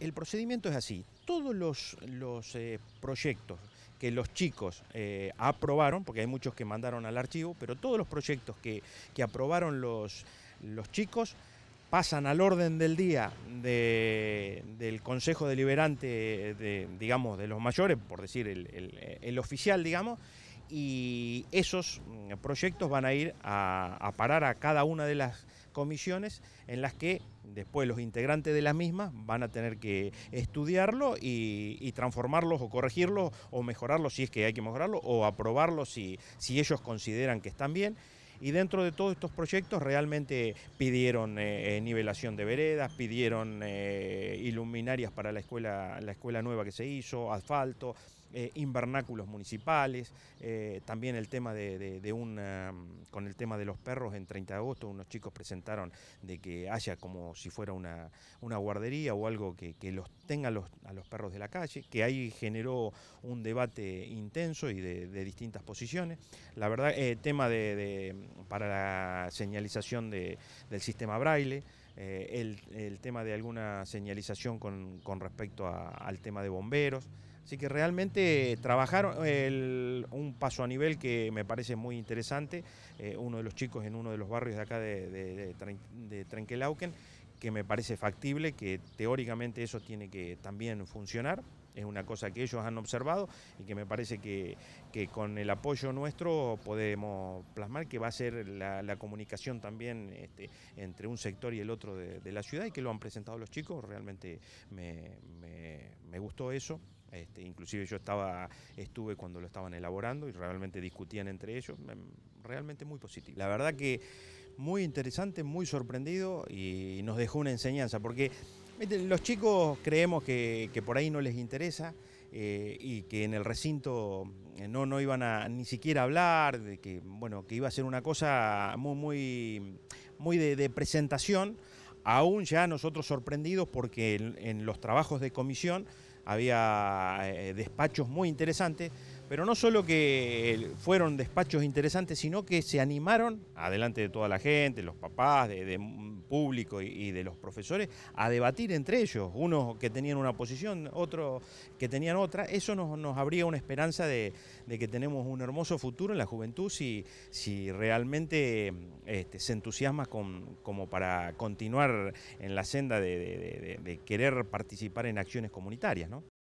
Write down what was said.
El procedimiento es así. Todos los, eh, proyectos que los chicos eh, aprobaron, porque hay muchos que mandaron al archivo, pero todos los proyectos que, aprobaron los, los chicos pasan al orden del día del Consejo Deliberante, de, digamos, de los mayores, por decir, el, el oficial, digamos, y esos mm, proyectos van a ir a, parar a cada una de las comisiones en las que después los integrantes de las mismas van a tener que estudiarlo y, transformarlos o corregirlos o mejorarlos si es que hay que mejorarlo o aprobarlos si, ellos consideran que están bien y dentro de todos estos proyectos realmente pidieron eh, eh, nivelación de veredas, pidieron eh, iluminarias para la escuela, la escuela nueva que se hizo, asfalto, eh, invernáculos municipales, eh, también el tema de, con el tema de los perros en 30 de agosto, unos chicos presentaron de que haya como si fuera una, guardería o algo que, los tenga a los perros de la calle, que ahí generó un debate intenso y de, distintas posiciones. La verdad, eh, tema de, para la señalización del sistema braille, eh, el, tema de alguna señalización con, respecto al tema de bomberos. Así que realmente trabajaron un paso a nivel que me parece muy interesante. Eh, uno de los chicos en uno de los barrios de acá de, de, que me parece factible, que teóricamente eso tiene que también funcionar es una cosa que ellos han observado y que me parece que, que con el apoyo nuestro podemos plasmar que va a ser la, comunicación también este, entre un sector y el otro de, la ciudad y que lo han presentado los chicos, realmente me, gustó eso. Este, inclusive yo estaba, estuve cuando lo estaban elaborando y realmente discutían entre ellos, em, realmente muy positivo. La verdad que muy interesante, muy sorprendido y nos dejó una enseñanza, porque este, los chicos creemos que, por ahí no les interesa. Eh, y que en el recinto eh, no, iban a ni siquiera hablar, que, bueno, que iba a ser una cosa muy, muy, muy de, presentación, aún ya nosotros sorprendidos porque en, los trabajos de comisión había eh, despachos muy interesantes pero no solo que eh, fueron despachos interesantes, sino que se animaron, adelante de toda la gente, los papás, de, público y, de los profesores, a debatir entre ellos, unos que tenían una posición, otros que tenían otra. Eso nos, abría una esperanza de, que tenemos un hermoso futuro en la juventud si, realmente este, se entusiasma con, como para continuar en la senda de, de querer participar en acciones comunitarias. ¿no?